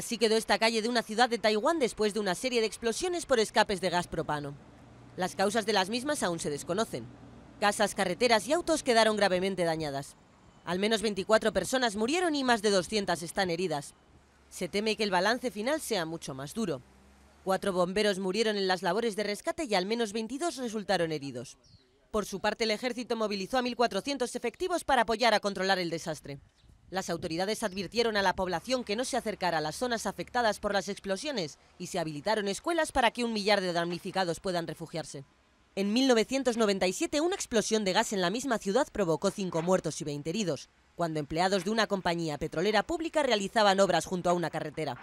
Así quedó esta calle de una ciudad de Taiwán después de una serie de explosiones por escapes de gas propano. Las causas de las mismas aún se desconocen. Casas, carreteras y autos quedaron gravemente dañadas. Al menos 24 personas murieron y más de 200 están heridas. Se teme que el balance final sea mucho más duro. Cuatro bomberos murieron en las labores de rescate y al menos 22 resultaron heridos. Por su parte, el ejército movilizó a 1.400 efectivos para apoyar a controlar el desastre. Las autoridades advirtieron a la población que no se acercara a las zonas afectadas por las explosiones y se habilitaron escuelas para que un millar de damnificados puedan refugiarse. En 1997, una explosión de gas en la misma ciudad provocó cinco muertos y 20 heridos, cuando empleados de una compañía petrolera pública realizaban obras junto a una carretera.